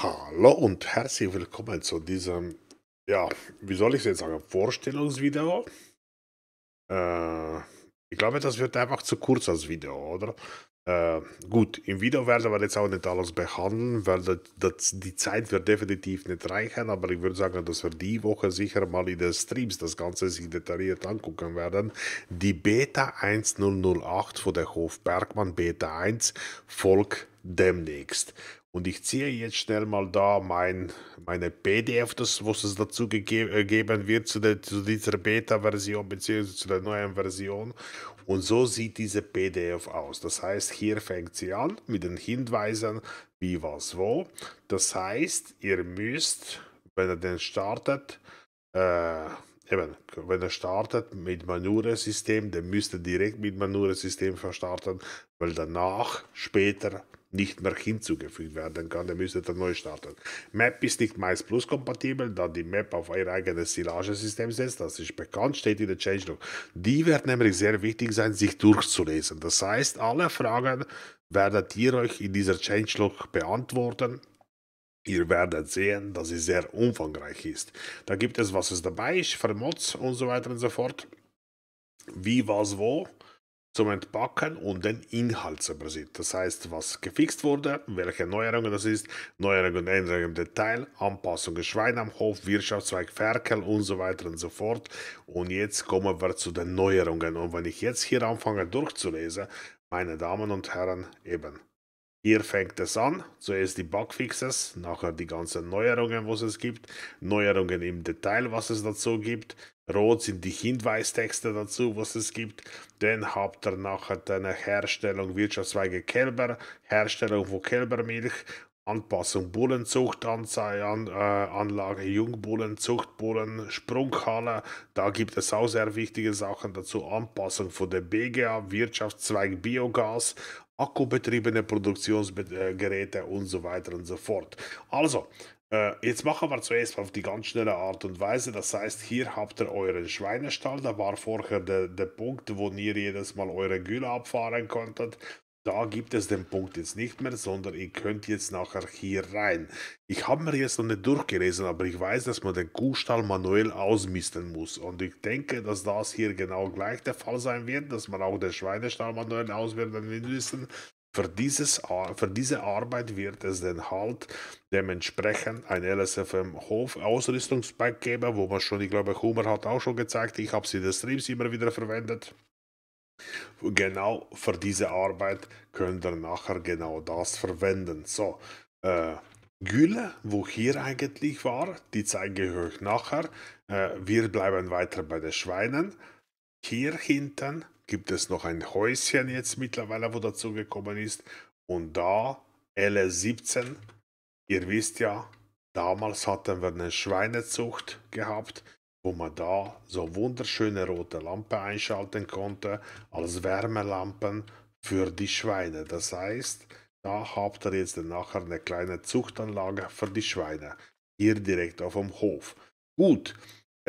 Hallo und herzlich willkommen zu diesem, ja, wie soll ich es jetzt sagen, Vorstellungsvideo. Äh, ich glaube, das wird einfach zu kurz als Video, oder? Äh, gut, im Video werden wir jetzt auch nicht alles behandeln, weil das, das, die Zeit wird definitiv nicht reichen, aber ich würde sagen, dass wir die Woche sicher mal in den Streams das Ganze sich detailliert angucken werden. Die Beta 1008 von der Hof Bergmann Beta 1 folgt demnächst. Und ich ziehe jetzt schnell mal da mein, meine PDF, das, was es dazu gegeben äh, wird, zu, der, zu dieser Beta-Version bzw. zu der neuen Version. Und so sieht diese PDF aus. Das heißt, hier fängt sie an mit den Hinweisen, wie, was, wo. Das heißt, ihr müsst, wenn ihr den startet, äh, eben, wenn ihr startet mit Manure-System, dann müsst ihr direkt mit Manure-System verstarten, weil danach, später, nicht mehr hinzugefügt werden kann, dann müsst ihr neu starten. Map ist nicht Mais Plus kompatibel, da die Map auf euer eigenes Silagesystem setzt, das ist bekannt, steht in der Changelog. Die wird nämlich sehr wichtig sein, sich durchzulesen. Das heißt, alle Fragen werdet ihr euch in dieser Changelog beantworten. Ihr werdet sehen, dass sie sehr umfangreich ist. Da gibt es, was es dabei ist, für und so weiter und so fort. Wie, was, wo zum Entpacken und den Inhalt zu übersehen. Das heißt, was gefixt wurde, welche Neuerungen das ist, Neuerungen, und Änderungen im Detail, Anpassungen Schwein am Hof, Wirtschaftszweig Ferkel und so weiter und so fort. Und jetzt kommen wir zu den Neuerungen. Und wenn ich jetzt hier anfange durchzulesen, meine Damen und Herren, eben. Hier fängt es an, zuerst die Bugfixes, nachher die ganzen Neuerungen, was es gibt, Neuerungen im Detail, was es dazu gibt, Rot sind die Hinweistexte dazu, was es gibt. Dann habt ihr nachher eine Herstellung Wirtschaftszweige Kälber, Herstellung von Kälbermilch, Anpassung Bullenzuchtanlage, äh, Jungbullen, Zuchtbullen, Sprunghalle. Da gibt es auch sehr wichtige Sachen dazu. Anpassung von der BGA, Wirtschaftszweig Biogas, akkubetriebene Produktionsgeräte äh, und so weiter und so fort. Also, äh, jetzt machen wir zuerst auf die ganz schnelle Art und Weise. Das heißt, hier habt ihr euren Schweinestall. Da war vorher der, der Punkt, wo ihr jedes Mal eure Gülle abfahren konntet. Da gibt es den Punkt jetzt nicht mehr, sondern ihr könnt jetzt nachher hier rein. Ich habe mir jetzt noch nicht durchgelesen, aber ich weiß, dass man den Kuhstall manuell ausmisten muss. Und ich denke, dass das hier genau gleich der Fall sein wird, dass man auch den Schweinestall manuell auswerten will müssen. Für, dieses, für diese Arbeit wird es den Halt dementsprechend ein LSFM Hof Ausrüstungspack geben, wo man schon, ich glaube, Hummer hat auch schon gezeigt, ich habe sie in den Streams immer wieder verwendet. Genau für diese Arbeit könnt ihr nachher genau das verwenden. So, äh, Gülle, wo hier eigentlich war, die zeige ich euch nachher. Äh, wir bleiben weiter bei den Schweinen. Hier hinten gibt es noch ein Häuschen jetzt mittlerweile, wo dazugekommen ist. Und da LS17, ihr wisst ja, damals hatten wir eine Schweinezucht gehabt, wo man da so wunderschöne rote Lampe einschalten konnte als Wärmelampen für die Schweine. Das heißt, da habt ihr jetzt nachher eine kleine Zuchtanlage für die Schweine. Hier direkt auf dem Hof. Gut,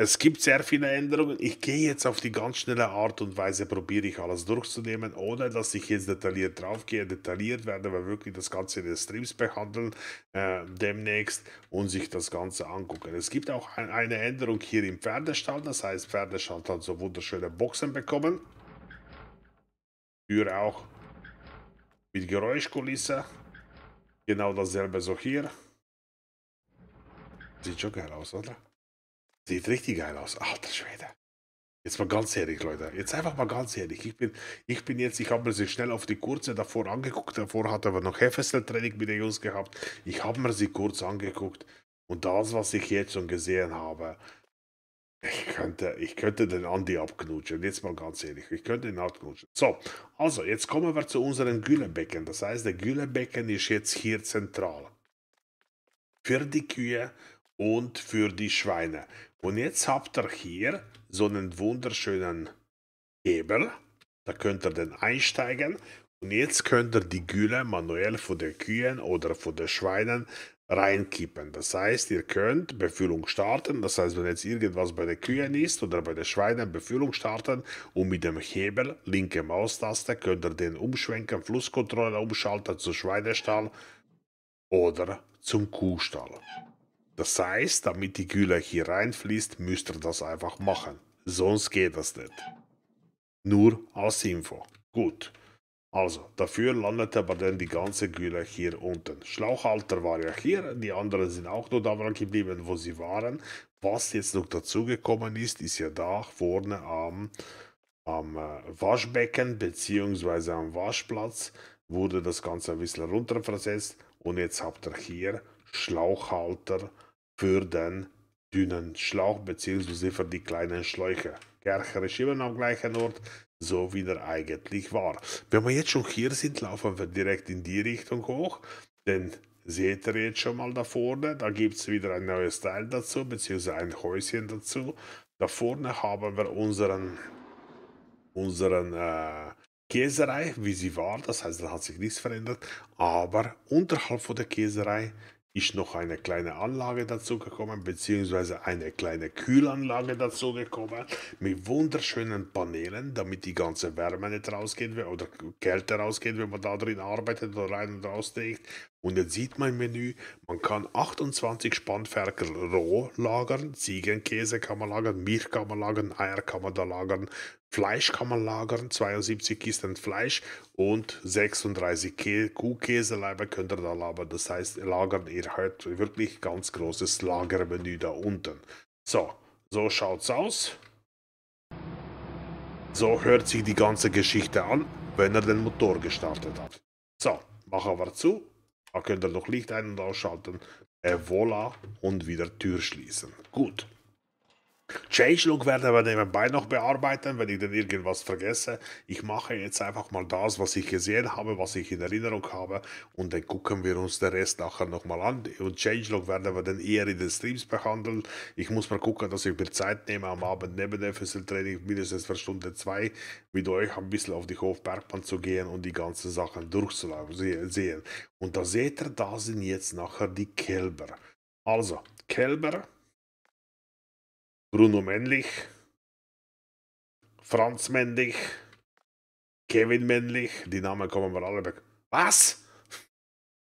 es gibt sehr viele Änderungen. Ich gehe jetzt auf die ganz schnelle Art und Weise, probiere ich alles durchzunehmen, ohne dass ich jetzt detailliert draufgehe. Detailliert werden wir wirklich das Ganze in den Streams behandeln äh, demnächst und sich das Ganze angucken. Es gibt auch ein, eine Änderung hier im Pferdestall. Das heißt, Pferdestall hat so wunderschöne Boxen bekommen. Tür auch mit Geräuschkulisse. Genau dasselbe so hier. Sieht schon geil aus, oder? Sieht richtig geil aus. Alter Schwede. Jetzt mal ganz ehrlich, Leute. Jetzt einfach mal ganz ehrlich. Ich bin, ich bin jetzt, ich habe mir sie schnell auf die kurze davor angeguckt. Davor hat aber noch Hefestel-Training mit den Jungs gehabt. Ich habe mir sie kurz angeguckt. Und das, was ich jetzt schon gesehen habe, ich könnte, ich könnte den Andi abknutschen. Jetzt mal ganz ehrlich, ich könnte ihn abknutschen. So, also jetzt kommen wir zu unserem Güllebecken. Das heißt, der Güllebecken ist jetzt hier zentral. Für die Kühe und für die Schweine. Und jetzt habt ihr hier so einen wunderschönen Hebel. Da könnt ihr den einsteigen. Und jetzt könnt ihr die Gülle manuell von den Kühen oder von den Schweinen reinkippen. Das heißt, ihr könnt Befüllung starten. Das heißt, wenn jetzt irgendwas bei den Kühen ist oder bei den Schweinen, Befüllung starten und mit dem Hebel, linke Maustaste, könnt ihr den umschwenken, Flusskontrolle umschalten zum Schweinestall oder zum Kuhstall. Das heißt, damit die Gülle hier reinfließt, müsst ihr das einfach machen. Sonst geht das nicht. Nur als Info. Gut. Also, dafür landet aber dann die ganze Gülle hier unten. Schlauchhalter war ja hier, die anderen sind auch nur da geblieben, wo sie waren. Was jetzt noch dazugekommen ist, ist ja da vorne am, am äh, Waschbecken bzw. am Waschplatz wurde das Ganze ein bisschen runterversetzt und jetzt habt ihr hier Schlauchhalter für den dünnen Schlauch bzw. für die kleinen Schläuche. Kercher ist immer am gleichen Ort, so wie er eigentlich war. Wenn wir jetzt schon hier sind, laufen wir direkt in die Richtung hoch, denn seht ihr jetzt schon mal da vorne, da gibt es wieder ein neues Teil dazu, beziehungsweise ein Häuschen dazu. Da vorne haben wir unseren, unseren äh, Käserei, wie sie war, das heißt, da hat sich nichts verändert, aber unterhalb von der Käserei ist noch eine kleine Anlage dazu gekommen, beziehungsweise eine kleine Kühlanlage dazu gekommen, mit wunderschönen Paneelen, damit die ganze Wärme nicht rausgeht oder Kälte rausgeht, wenn man da drin arbeitet oder rein und raus rausträgt. Und jetzt sieht man im Menü, man kann 28 Spannferkel roh lagern, Ziegenkäse kann man lagern, Milch kann man lagern, Eier kann man da lagern, Fleisch kann man lagern, 72 Kisten Fleisch und 36 Kä Kuhkäseleiber könnt ihr da lagern. Das heißt, lagern ihr halt wirklich ganz großes Lagermenü da unten. So, so schaut's aus. So hört sich die ganze Geschichte an, wenn er den Motor gestartet hat. So, machen wir zu da könnt ihr noch Licht ein- und ausschalten. Äh, voilà. Und wieder Tür schließen. Gut. Changelog werden wir nebenbei noch bearbeiten, wenn ich dann irgendwas vergesse. Ich mache jetzt einfach mal das, was ich gesehen habe, was ich in Erinnerung habe und dann gucken wir uns den Rest nachher nochmal an. Und Changelog werden wir dann eher in den Streams behandeln. Ich muss mal gucken, dass ich mir Zeit nehme am Abend neben dem Füsseltraining mindestens für Stunde zwei mit euch ein bisschen auf die Hofbergbahn zu gehen und die ganzen Sachen durchzulaufen, sehen. Und da seht ihr, da sind jetzt nachher die Kälber. Also, Kälber Bruno Männlich, Franz Männlich, Kevin Männlich, die Namen kommen wir alle weg. Was?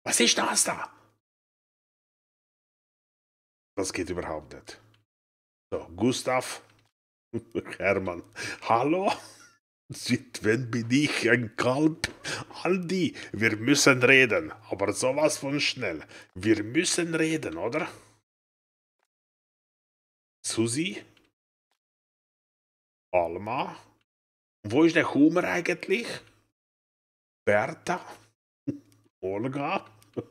Was ist das da? Das geht überhaupt nicht. So, Gustav, Hermann, hallo? Seit wann bin ich ein Kalb? Aldi, wir müssen reden, aber sowas von schnell. Wir müssen reden, oder? Susi, Alma, wo ist der Hummer eigentlich? Bertha, Olga,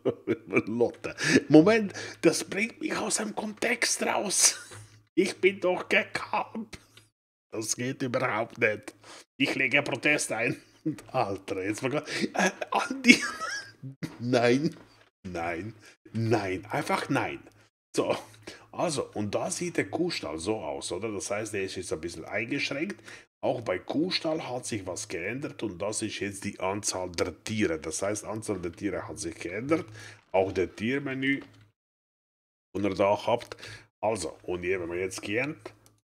Lotte. Moment, das bringt mich aus dem Kontext raus. Ich bin doch gekannt. Das geht überhaupt nicht. Ich lege Protest ein. Alter, jetzt mal äh, Andi. Nein, nein, nein, einfach nein. So, also, und da sieht der Kuhstall so aus, oder? Das heißt, der ist jetzt ein bisschen eingeschränkt. Auch bei Kuhstall hat sich was geändert und das ist jetzt die Anzahl der Tiere. Das heißt, die Anzahl der Tiere hat sich geändert. Auch der Tiermenü, und ihr da habt. Also, und hier, wenn wir jetzt gehen,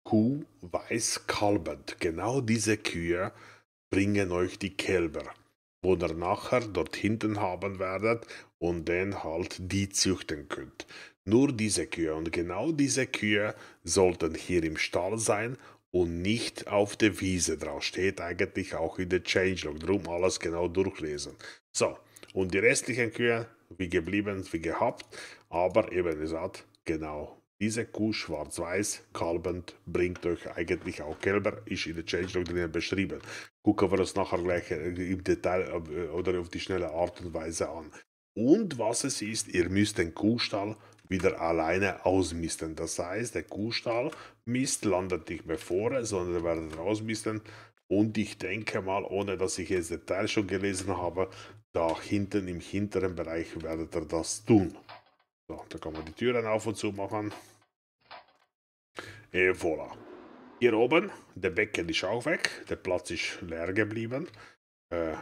Kuh weiß kalbend. Genau diese Kühe bringen euch die Kälber, wo ihr nachher dort hinten haben werdet und dann halt die züchten könnt. Nur diese Kühe und genau diese Kühe sollten hier im Stall sein und nicht auf der Wiese drauf. Steht eigentlich auch in der Changelog. Drum alles genau durchlesen. So, und die restlichen Kühe, wie geblieben, wie gehabt. Aber eben gesagt, genau. Diese Kuh schwarz-weiß, kalbend, bringt euch eigentlich auch Kälber, ist in der Changelog drin beschrieben. Gucken wir uns nachher gleich äh, im Detail äh, oder auf die schnelle Art und Weise an. Und was es ist, ihr müsst den Kuhstall wieder alleine ausmisten. Das heißt, der Kuhstall misst, landet nicht mehr vorne, sondern er wird rausmisten. Und ich denke mal, ohne dass ich jetzt Detail schon gelesen habe, da hinten im hinteren Bereich werdet ihr das tun. So, da kann man die Türen auf und zu machen. E, voilà. Hier oben, der Becken ist auch weg, der Platz ist leer geblieben. Äh,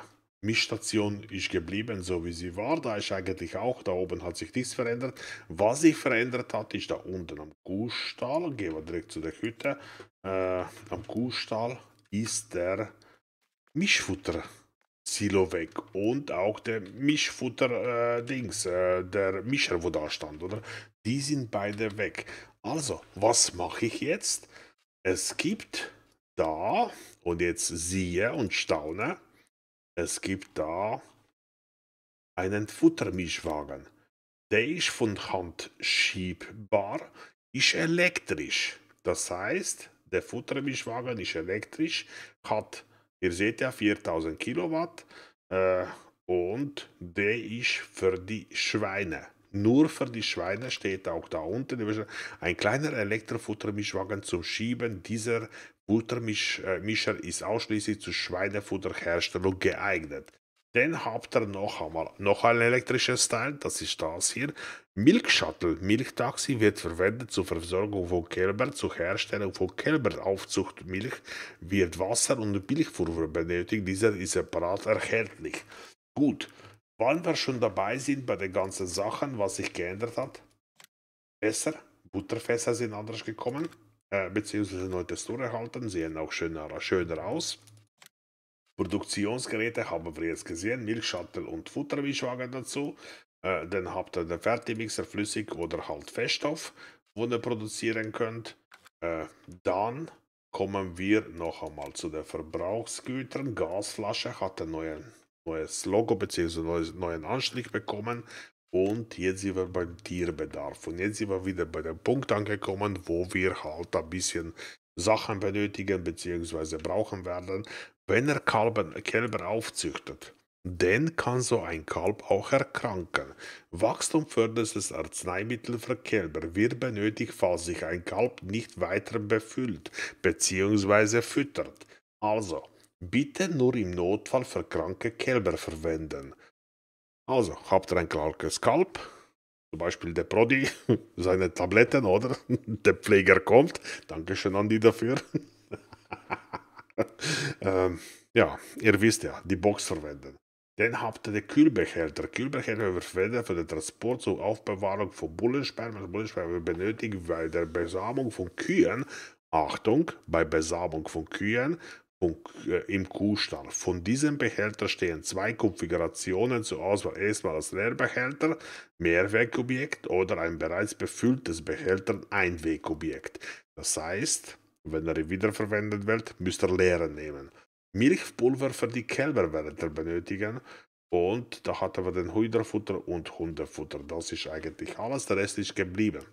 Mischstation ist geblieben, so wie sie war. Da ist eigentlich auch, da oben hat sich nichts verändert. Was sich verändert hat, ist da unten am Kuhstall. Gehen wir direkt zu der Hütte. Äh, am Kuhstall ist der Mischfutter. Silo weg und auch der Mischfutter-Dings, äh, äh, der Mischer, wo da stand, oder? Die sind beide weg. Also, was mache ich jetzt? Es gibt da, und jetzt siehe und staune, es gibt da einen Futtermischwagen. Der ist von Hand schiebbar, ist elektrisch. Das heißt, der Futtermischwagen ist elektrisch, hat, ihr seht ja, 4000 Kilowatt äh, und der ist für die Schweine. Nur für die Schweine steht auch da unten ein kleiner Elektrofuttermischwagen zum Schieben dieser Buttermischer äh, ist ausschließlich zur Schweinefutterherstellung geeignet. Dann habt ihr noch einmal noch ein elektrisches Teil, das ist das hier. Milkshuttle, Milchtaxi wird verwendet zur Versorgung von Kälbern, zur Herstellung von Kälberaufzuchtmilch wird Wasser und Milchfuhr benötigt, dieser ist separat erhältlich. Gut, wann wir schon dabei sind bei den ganzen Sachen, was sich geändert hat. Fässer, Butterfässer sind anders gekommen äh, beziehungsweise neue Textur erhalten, sehen auch schöner, schöner aus. Produktionsgeräte haben wir jetzt gesehen, Milchschattel und Futtermischwagen dazu. Äh, dann habt ihr den Fertigmixer flüssig oder halt Feststoff, wo ihr produzieren könnt. Äh, dann kommen wir noch einmal zu den Verbrauchsgütern. Gasflasche hat ein neuen, neues Logo bzw. Neues, neuen Anstrich bekommen. Und jetzt sind wir beim Tierbedarf. Und jetzt sind wir wieder bei dem Punkt angekommen, wo wir halt ein bisschen Sachen benötigen bzw. brauchen werden, wenn er Kalben, Kälber aufzüchtet. Denn kann so ein Kalb auch erkranken. Wachstumförderndes Arzneimittel für Kälber wird benötigt, falls sich ein Kalb nicht weiter befüllt bzw. füttert. Also, bitte nur im Notfall für kranke Kälber verwenden. Also, habt ihr ein klarkes Kalb? Zum Beispiel der Prodi, seine Tabletten, oder? Der Pfleger kommt. Dankeschön an die dafür. ähm, ja, ihr wisst ja, die Box verwenden. Dann habt ihr den Kühlbehälter. Kühlbehälter wird verwendet für den Transport zur Aufbewahrung von Bullenspermen. Bullenspermen wird benötigt bei der Besamung von Kühen. Achtung, bei Besamung von Kühen äh, im Kuhstall. Von diesem Behälter stehen zwei Konfigurationen zur Auswahl. Erstmal als Leerbehälter, Mehrwegobjekt oder ein bereits befülltes Behälter, Einwegobjekt. Das heißt, wenn er wiederverwendet wird, müsst ihr leeren nehmen. Milchpulver für die Kälber werdet ihr benötigen. Und da hatten wir den Hühnerfutter und Hundefutter. Das ist eigentlich alles, der Rest ist geblieben.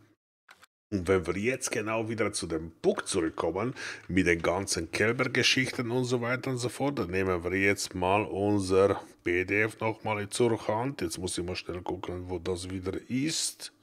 Und wenn wir jetzt genau wieder zu dem Book zurückkommen, mit den ganzen Kälbergeschichten und so weiter und so fort, dann nehmen wir jetzt mal unser PDF nochmal zur Hand. Jetzt muss ich mal schnell gucken, wo das wieder ist.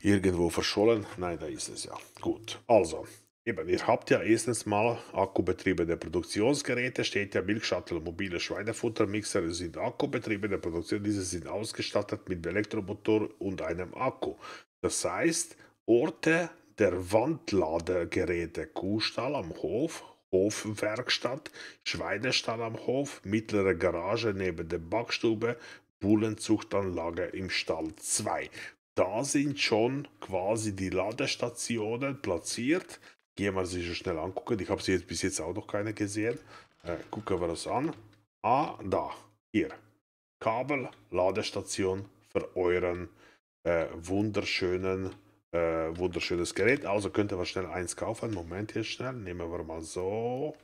Irgendwo verschollen? Nein, da ist es ja. Gut, also. Eben, ihr habt ja erstens mal akkubetriebene Produktionsgeräte, steht ja Milchschattel, mobile Schweinefuttermixer sind akkubetriebene Produktion. Diese sind ausgestattet mit Elektromotor und einem Akku. Das heißt, Orte der Wandladegeräte, Kuhstall am Hof, Hofwerkstatt, Schweinestall am Hof, mittlere Garage neben der Backstube, Bullenzuchtanlage im Stall 2. Da sind schon quasi die Ladestationen platziert. Gehen wir sie schon schnell angucken. Ich habe sie jetzt bis jetzt auch noch keine gesehen. Äh, gucken wir das an. Ah, da. Hier. Kabel, Ladestation für euren äh, wunderschönen, äh, wunderschönes Gerät. Also könnt ihr mal schnell eins kaufen. Moment hier schnell. Nehmen wir mal so.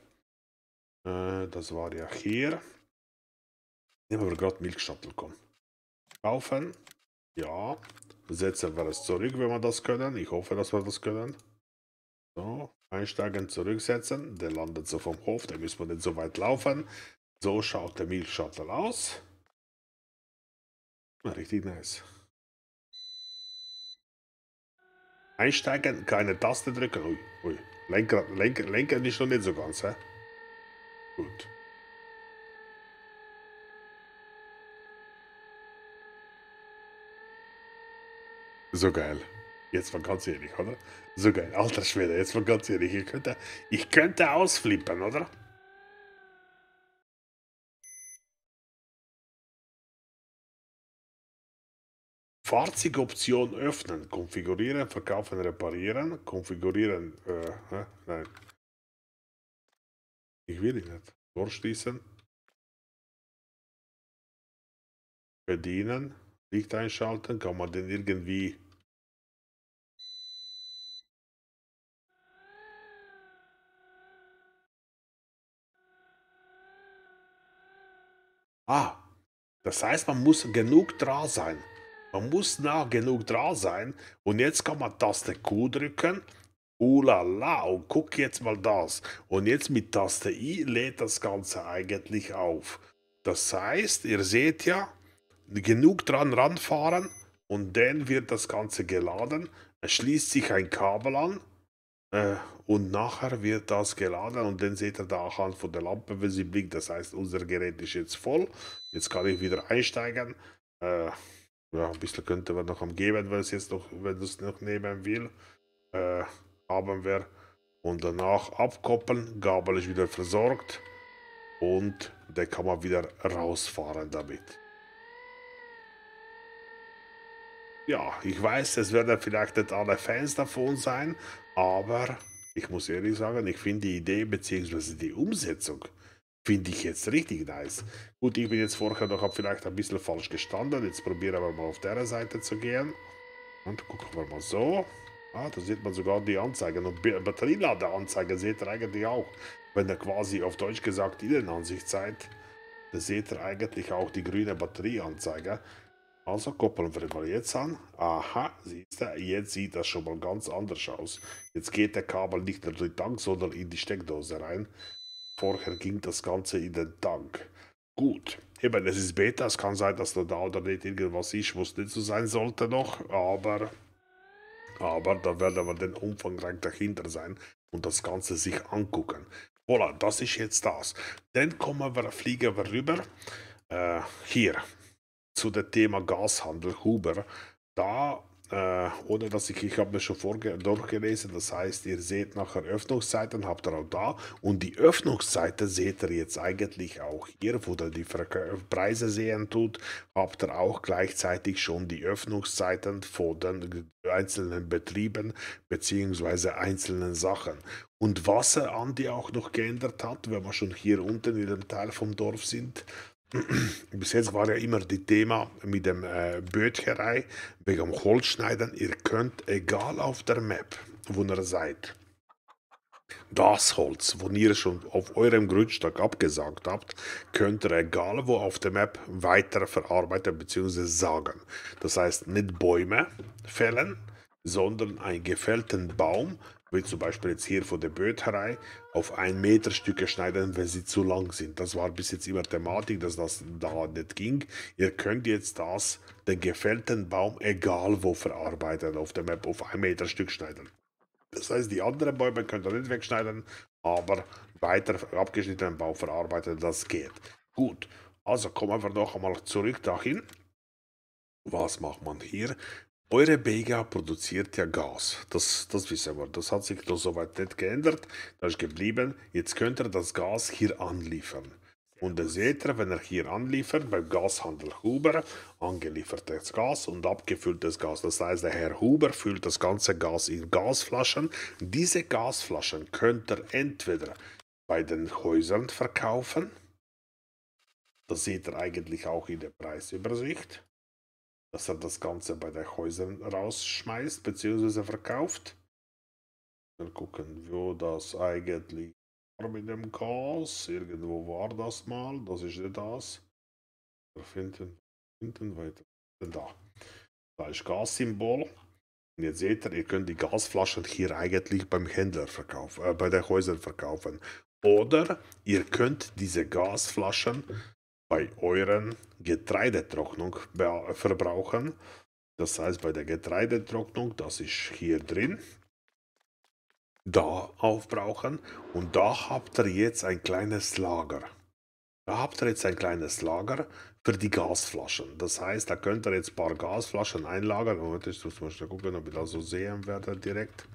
Äh, das war ja hier. Nehmen wir gerade Milchschattel, komm. Kaufen. Ja. Setzen wir es zurück, wenn wir das können. Ich hoffe, dass wir das können. So, einsteigen, zurücksetzen. Der landet so vom Hof, da müssen wir nicht so weit laufen. So schaut der Milchschattel aus. Richtig nice. Einsteigen, keine Taste drücken. Ui, ui. Lenker, Lenker, Lenker ist noch nicht so ganz, hä? Gut. So geil. Jetzt mal ganz ehrlich, oder? So geil. Alter Schwede, jetzt mal ganz ehrlich. Ich könnte, ich könnte ausflippen, oder? Fahrzeugoption öffnen, konfigurieren, verkaufen, reparieren, konfigurieren, äh, nein. Ich will nicht. Tor Bedienen. Licht einschalten. Kann man den irgendwie... Ah, das heißt, man muss genug dran sein. Man muss nah genug dran sein. Und jetzt kann man Taste Q drücken. Ulala, und guck jetzt mal das. Und jetzt mit Taste I lädt das Ganze eigentlich auf. Das heißt, ihr seht ja, genug dran ranfahren und dann wird das Ganze geladen. Es schließt sich ein Kabel an äh, und nachher wird das geladen und dann seht ihr da auch an von der Lampe, wenn sie blinkt. Das heißt, unser Gerät ist jetzt voll. Jetzt kann ich wieder einsteigen. Äh, ja, ein bisschen könnte man noch geben, wenn es jetzt noch, wenn es noch nehmen will, äh, haben wir. Und danach abkoppeln, Gabel ist wieder versorgt und dann kann man wieder rausfahren damit. Ja, ich weiß, es werden vielleicht nicht alle Fans davon sein, aber ich muss ehrlich sagen, ich finde die Idee bzw. die Umsetzung Finde ich jetzt richtig nice. Gut, ich bin jetzt vorher noch vielleicht ein bisschen falsch gestanden. Jetzt probieren wir mal auf der Seite zu gehen. Und gucken wir mal so. Ah, da sieht man sogar die Anzeigen. Und Batterieladeanzeige seht ihr eigentlich auch. Wenn ihr quasi auf Deutsch gesagt Innenansicht seid, da seht ihr eigentlich auch die grüne Batterieanzeige. Also koppeln wir mal jetzt an. Aha, siehst du, jetzt sieht das schon mal ganz anders aus. Jetzt geht der Kabel nicht in den Tank, sondern in die Steckdose rein. Vorher ging das Ganze in den Tank. Gut, eben, es ist Beta, es kann sein, dass da da oder nicht irgendwas ist, was nicht so sein sollte noch, aber... Aber da werden wir dann umfangreich dahinter sein und das Ganze sich angucken. Voilà, das ist jetzt das. Dann kommen wir, fliegen wir rüber. Äh, hier, zu dem Thema Gashandel Huber. Da äh, ohne dass ich, ich habe mir schon vorge durchgelesen, das heißt, ihr seht nachher Öffnungszeiten, habt ihr auch da und die Öffnungszeiten seht ihr jetzt eigentlich auch hier, wo ihr die Preise sehen tut, habt ihr auch gleichzeitig schon die Öffnungszeiten von den einzelnen Betrieben bzw. einzelnen Sachen. Und was Andi auch noch geändert hat, wenn wir schon hier unten in dem Teil vom Dorf sind, bis jetzt war ja immer das Thema mit dem äh, Bötcherei wegen dem Holzschneiden. Ihr könnt, egal auf der Map, wo ihr seid, das Holz, wo ihr schon auf eurem Grundstück abgesagt habt, könnt ihr egal wo auf der Map weiter verarbeiten bzw. sagen. Das heißt, nicht Bäume fällen, sondern einen gefällten Baum wenn zum Beispiel jetzt hier von der Böterei auf 1 Meter Stücke schneiden, wenn sie zu lang sind. Das war bis jetzt immer Thematik, dass das da nicht ging. Ihr könnt jetzt das, den gefällten Baum, egal wo verarbeiten, auf der Map auf 1 Meter Stück schneiden. Das heißt, die anderen Bäume könnt ihr nicht wegschneiden, aber weiter abgeschnittenen Baum verarbeiten, das geht. Gut, also kommen wir noch einmal zurück dahin. Was macht man hier? Eure Bega produziert ja Gas, das, das wissen wir. Das hat sich doch soweit nicht geändert, das ist geblieben. Jetzt könnt ihr das Gas hier anliefern. Und dann seht ihr, wenn er hier anliefert, beim Gashandel Huber, angeliefertes Gas und abgefülltes Gas. Das heißt, der Herr Huber füllt das ganze Gas in Gasflaschen. Diese Gasflaschen könnt ihr entweder bei den Häusern verkaufen. Das seht ihr eigentlich auch in der Preisübersicht dass er das Ganze bei den Häusern rausschmeißt bzw. verkauft. Dann gucken, wo das eigentlich war mit dem Gas. Irgendwo war das mal, das ist das. Wir finden, finden weiter. Da. Da ist Gas-Symbol. Und jetzt seht ihr, ihr könnt die Gasflaschen hier eigentlich beim Händler verkaufen, äh, bei den Häusern verkaufen. Oder ihr könnt diese Gasflaschen bei euren Getreidetrocknung verbrauchen. Das heißt, bei der Getreidetrocknung, das ist hier drin, da aufbrauchen und da habt ihr jetzt ein kleines Lager. Da habt ihr jetzt ein kleines Lager für die Gasflaschen. Das heißt, da könnt ihr jetzt ein paar Gasflaschen einlagern. Moment, ich muss mal gucken, ob ich das so sehen werde direkt.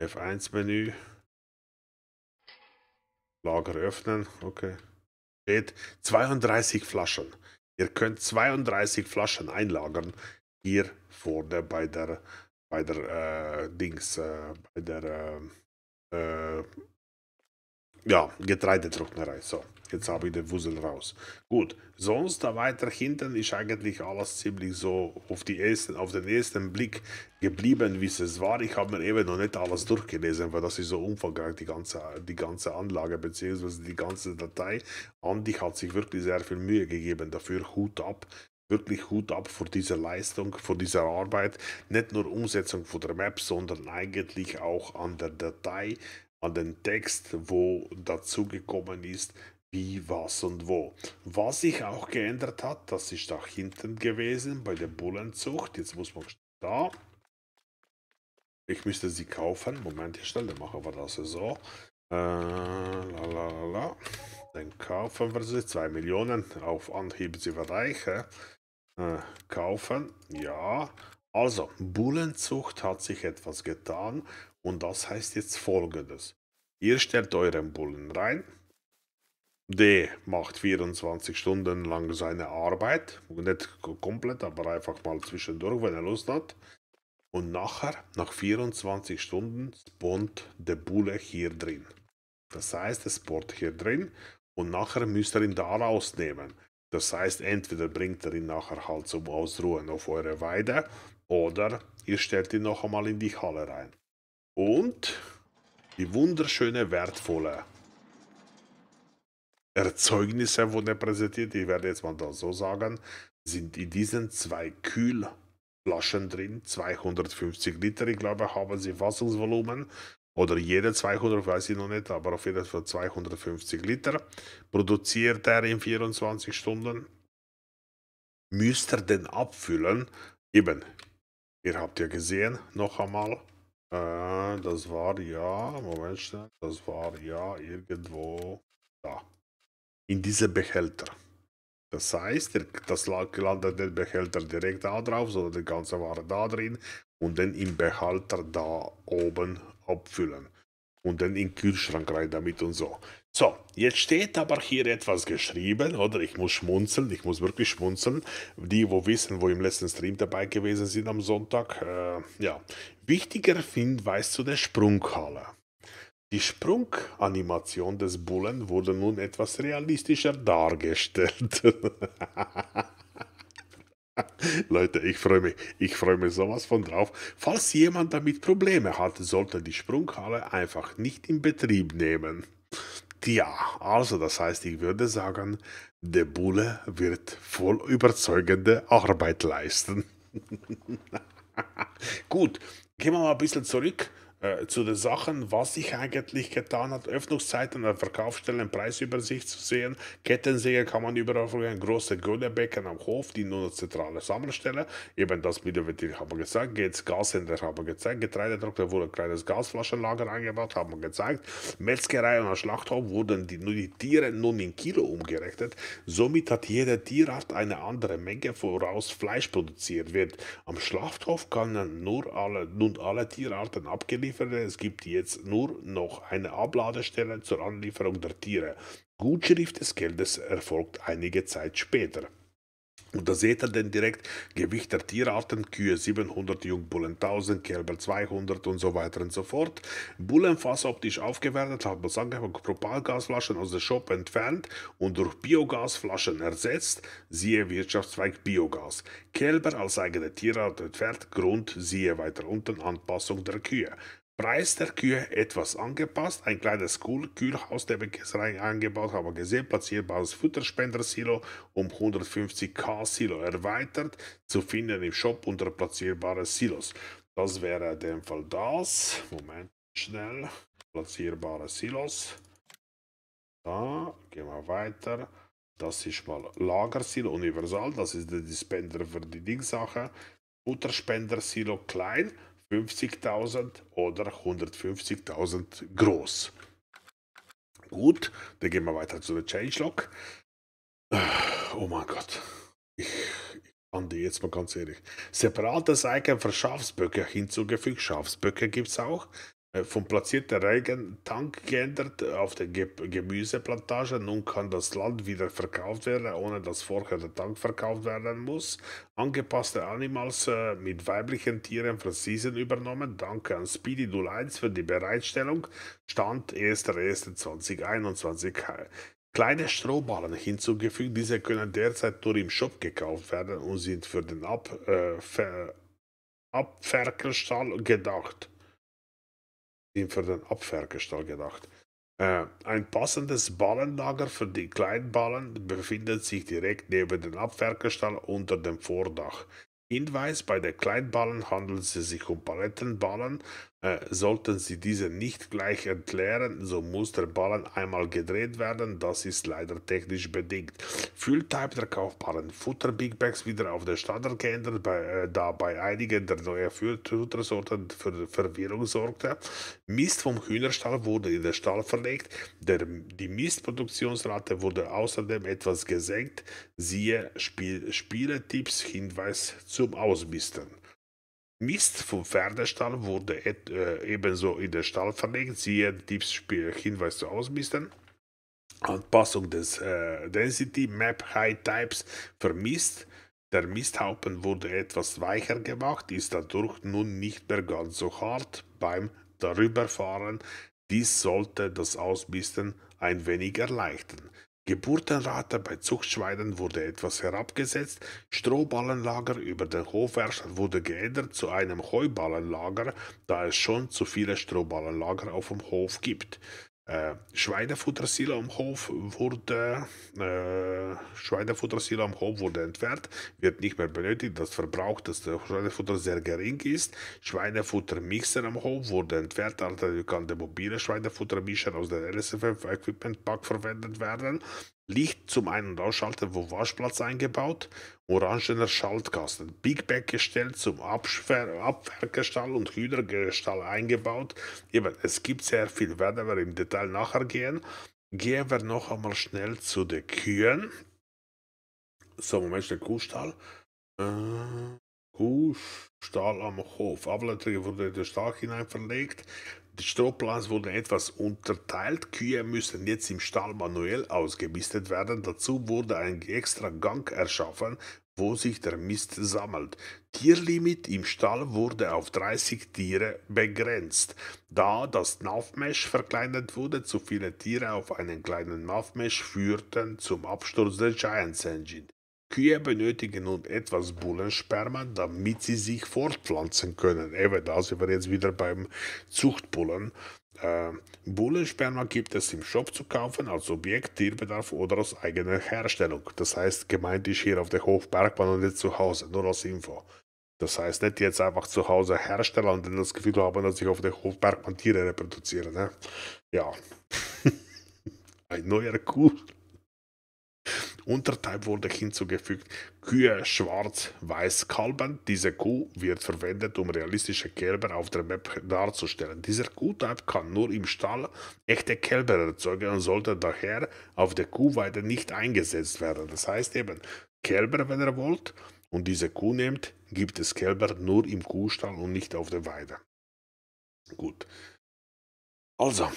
F1-Menü. Lager öffnen, okay steht 32 Flaschen. Ihr könnt 32 Flaschen einlagern hier vor der bei der bei der äh, Dings äh, bei der äh, äh ja, Getreidetrocknerei. So, jetzt habe ich den Wusel raus. Gut, sonst da weiter hinten ist eigentlich alles ziemlich so auf, die ersten, auf den ersten Blick geblieben, wie es war. Ich habe mir eben noch nicht alles durchgelesen, weil das ist so umfangreich, die ganze, die ganze Anlage bzw. die ganze Datei. Andy hat sich wirklich sehr viel Mühe gegeben dafür. Hut ab wirklich Hut ab vor dieser Leistung, vor dieser Arbeit. Nicht nur Umsetzung von der Map, sondern eigentlich auch an der Datei, den Text, wo dazugekommen ist, wie, was und wo. Was sich auch geändert hat, das ist da hinten gewesen bei der Bullenzucht. Jetzt muss man da. Ich müsste sie kaufen. Moment, ich stelle machen wir das so. Äh, Dann kaufen wir sie. 2 Millionen auf Anhieb sie reiche. Äh, kaufen. Ja. Also, Bullenzucht hat sich etwas getan und das heißt jetzt folgendes. Ihr stellt euren Bullen rein. der macht 24 Stunden lang seine Arbeit. Nicht komplett, aber einfach mal zwischendurch, wenn er Lust hat. Und nachher, nach 24 Stunden, spawnt der Bulle hier drin. Das heißt, er spawnt hier drin und nachher müsst ihr ihn da rausnehmen. Das heißt, entweder bringt er ihn nachher halt zum Ausruhen auf eure Weide oder ihr stellt ihn noch einmal in die Halle rein. Und die wunderschöne, wertvolle Erzeugnisse wurden präsentiert. Ich werde jetzt mal das so sagen. Sind in diesen zwei Kühlflaschen drin. 250 Liter, ich glaube, haben sie Fassungsvolumen. Oder jede 200, weiß ich noch nicht, aber auf jeden Fall 250 Liter. Produziert er in 24 Stunden. Müsst ihr den abfüllen? Eben, Ihr habt ja gesehen, noch einmal. Äh, das war ja, Moment schnell, das war ja irgendwo da. In diesem Behälter. Das heißt, das landet den Behälter direkt da drauf, sondern die ganze Ware da drin und dann im Behälter da oben abfüllen und dann in den Kühlschrank rein damit und so. So, jetzt steht aber hier etwas geschrieben, oder? Ich muss schmunzeln, ich muss wirklich schmunzeln. Die, wo wissen, wo im letzten Stream dabei gewesen sind am Sonntag, äh, ja. Wichtiger Find Hinweis zu der Sprunghalle. Die Sprunganimation des Bullen wurde nun etwas realistischer dargestellt. Leute, ich freue mich, ich freue mich sowas von drauf. Falls jemand damit Probleme hat, sollte die Sprunghalle einfach nicht in Betrieb nehmen. Tja, also das heißt, ich würde sagen, der Bulle wird voll überzeugende Arbeit leisten. Gut, gehen wir mal ein bisschen zurück äh, zu den Sachen, was ich eigentlich getan hat, Öffnungszeiten an Verkaufsstellen, Preisübersicht zu sehen. Kettensäge kann man überall verwenden, große Güllebecken am Hof, die nur eine zentrale Sammelstelle. Eben das Video wird ich habe gesagt, geht's Gashändler haben gezeigt, da wurde ein kleines Gasflaschenlager eingebaut, haben wir gezeigt. Metzgerei und am Schlachthof wurden die, nur die Tiere nun in Kilo umgerechnet. Somit hat jede Tierart eine andere Menge, voraus Fleisch produziert wird. Am Schlachthof können nur alle, nun alle Tierarten abgeliefert Zulieferer. Es gibt jetzt nur noch eine Abladestelle zur Anlieferung der Tiere. Gutschrift des Geldes erfolgt einige Zeit später. Und da seht ihr denn direkt Gewicht der Tierarten, Kühe 700, Jungbullen 1000, Kälber 200 und so weiter und so fort. Bullenfass optisch aufgewertet, hat man angefangen, Propalgasflaschen aus dem Shop entfernt und durch Biogasflaschen ersetzt, siehe Wirtschaftszweig Biogas. Kälber als eigene Tierart entfernt, Grund, siehe weiter unten, Anpassung der Kühe. Preis der Kühe etwas angepasst. Ein kleines Kühlhaus der Bäckerei angebaut, haben gesehen, platzierbares Futterspender-Silo um 150k Silo erweitert, zu finden im Shop unter platzierbare Silos. Das wäre in dem Fall das. Moment, schnell. Platzierbare Silos. Da, gehen wir weiter. Das ist mal Lagersilo Universal, das ist der Dispenser für die Dingsache. Futterspender-Silo klein. 50.000 oder 150.000 groß. Gut, dann gehen wir weiter zu der Changelog. Oh mein Gott. Ich, ich fand die jetzt mal ganz ehrlich. Separates Icon für Schafsböcke hinzugefügt. Schafsböcke gibt es auch. Äh, vom platzierten Regentank geändert äh, auf der Ge Gemüseplantage. Nun kann das Land wieder verkauft werden, ohne dass vorher der Tank verkauft werden muss. Angepasste Animals äh, mit weiblichen Tieren für Season übernommen. Danke an Speedy 01 für die Bereitstellung. Stand 1.1.2021. Äh, kleine Strohballen hinzugefügt. Diese können derzeit nur im Shop gekauft werden und sind für den Ab äh, Abferkelstall gedacht ihm für den Abferkestall gedacht. Äh, ein passendes Ballenlager für die Kleinballen befindet sich direkt neben dem Abwehrgestell unter dem Vordach. Hinweis, bei den Kleinballen handelt es sich um Palettenballen, äh, sollten sie diese nicht gleich entleeren, so muss der Ballen einmal gedreht werden, das ist leider technisch bedingt. Fülltype der kaufbaren Futter Big Bags wieder auf den Standard geändert, bei, äh, da bei einigen der neuen Futtersorten für Verwirrung sorgte. Mist vom Hühnerstall wurde in den Stall verlegt, der, die Mistproduktionsrate wurde außerdem etwas gesenkt, siehe Spiel, Spieletipps Hinweis zum Ausmisten. Mist vom Pferdestall wurde et, äh, ebenso in den Stall verlegt, siehe Tipps, Hinweis zu Ausmisten. Anpassung des äh, Density Map High Types vermisst. Der Misthaupen wurde etwas weicher gemacht, ist dadurch nun nicht mehr ganz so hart beim Darüberfahren. Dies sollte das Ausmisten ein wenig erleichtern. Geburtenrate bei Zuchtschweinen wurde etwas herabgesetzt, Strohballenlager über den Hofwerkstatt wurde geändert zu einem Heuballenlager, da es schon zu viele Strohballenlager auf dem Hof gibt. Äh, Schweinefuttersiedler am Hof wurde äh, Schweinefuttersiedler am Hof wurde entfernt, wird nicht mehr benötigt. Das Verbrauch des Schweinefutters sehr gering ist. Schweinefuttermixer am Hof wurde entfernt, alternativ also kann der mobile Schweinefuttermischer aus dem LSFF Equipment Pack verwendet werden. Licht zum einen Rausschalter, wo Waschplatz eingebaut, orangener Schaltkasten, Big Bag gestellt, zum Abwerkerstall und Hühnergestall eingebaut. Eben, es gibt sehr viel, werden wir im Detail nachher gehen. Gehen wir noch einmal schnell zu den Kühen. So, Moment, der Kuhstall. Äh, Kuhstall am Hof. Ableiter wurde in den Stall hinein verlegt. Die Strohplans wurden etwas unterteilt. Kühe müssen jetzt im Stall manuell ausgemistet werden. Dazu wurde ein extra Gang erschaffen, wo sich der Mist sammelt. Tierlimit im Stall wurde auf 30 Tiere begrenzt. Da das Navmesh verkleinert wurde, zu viele Tiere auf einen kleinen Navmesh führten zum Absturz der Giants Engine. Kühe benötigen nun etwas Bullensperma, damit sie sich fortpflanzen können. Eben da sind wir jetzt wieder beim Zuchtbullen. Ähm, Bullensperma gibt es im Shop zu kaufen, als Objekt, Tierbedarf oder aus eigener Herstellung. Das heißt, gemeint ist hier auf der Hofbergbahn und nicht zu Hause, nur als Info. Das heißt, nicht jetzt einfach zu Hause herstellen und dann das Gefühl haben, dass ich auf der Hofbergbahn Tiere reproduziere. Ne? Ja. Ein neuer Kurs. Untertyp wurde hinzugefügt Kühe schwarz-weiß kalben. Diese Kuh wird verwendet, um realistische Kälber auf der Map darzustellen. Dieser Kuhtyp kann nur im Stall echte Kälber erzeugen und sollte daher auf der Kuhweide nicht eingesetzt werden. Das heißt eben, Kälber, wenn ihr wollt, und diese Kuh nehmt, gibt es Kälber nur im Kuhstall und nicht auf der Weide. Gut. Also,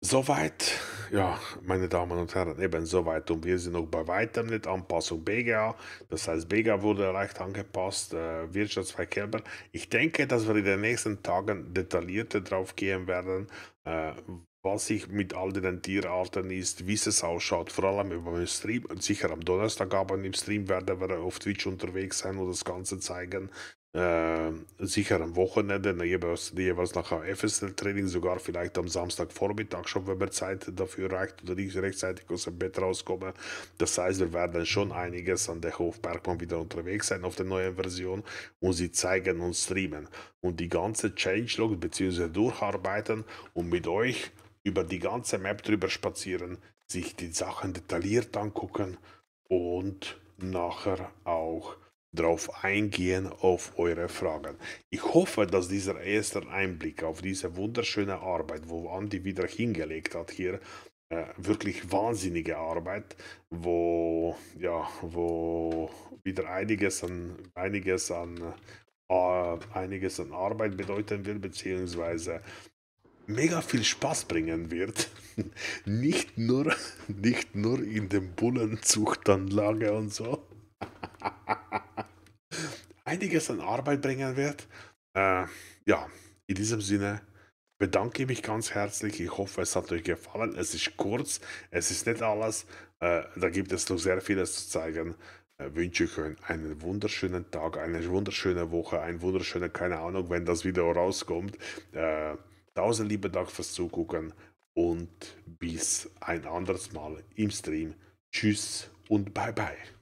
soweit ja, meine Damen und Herren, eben soweit. Und wir sind noch bei weitem nicht Anpassung BGA. Das heißt, BGA wurde leicht angepasst, äh, Wirtschaftsverkehr. Ich denke, dass wir in den nächsten Tagen detaillierter drauf gehen werden, äh, was sich mit all den Tierarten ist, wie es ausschaut, vor allem über den Stream. Sicher am Donnerstagabend im Stream werden wir auf Twitch unterwegs sein und das Ganze zeigen. Äh, sicher am Wochenende, jeweils, jeweils nach einem FSL-Training, sogar vielleicht am Samstagvormittag schon, wenn man Zeit dafür reicht oder nicht rechtzeitig aus dem Bett rauskomme. Das heißt, wir werden schon einiges an der Hofbergmann wieder unterwegs sein auf der neuen Version und sie zeigen und streamen. Und die ganze Changelog bzw. durcharbeiten und mit euch über die ganze Map drüber spazieren, sich die Sachen detailliert angucken und nachher auch darauf eingehen, auf eure Fragen. Ich hoffe, dass dieser erste Einblick auf diese wunderschöne Arbeit, wo Andi wieder hingelegt hat hier, äh, wirklich wahnsinnige Arbeit, wo, ja, wo wieder einiges an, einiges an, äh, einiges an Arbeit bedeuten wird, beziehungsweise mega viel Spaß bringen wird. Nicht nur, nicht nur in den Bullenzuchtanlage und so. einiges an Arbeit bringen wird. Äh, ja, in diesem Sinne bedanke ich mich ganz herzlich. Ich hoffe, es hat euch gefallen. Es ist kurz, es ist nicht alles. Äh, da gibt es noch sehr vieles zu zeigen. Äh, wünsche ich euch einen wunderschönen Tag, eine wunderschöne Woche, ein wunderschöner, keine Ahnung, wenn das Video rauskommt. Äh, tausend liebe Dank fürs Zugucken und bis ein anderes Mal im Stream. Tschüss und bye bye.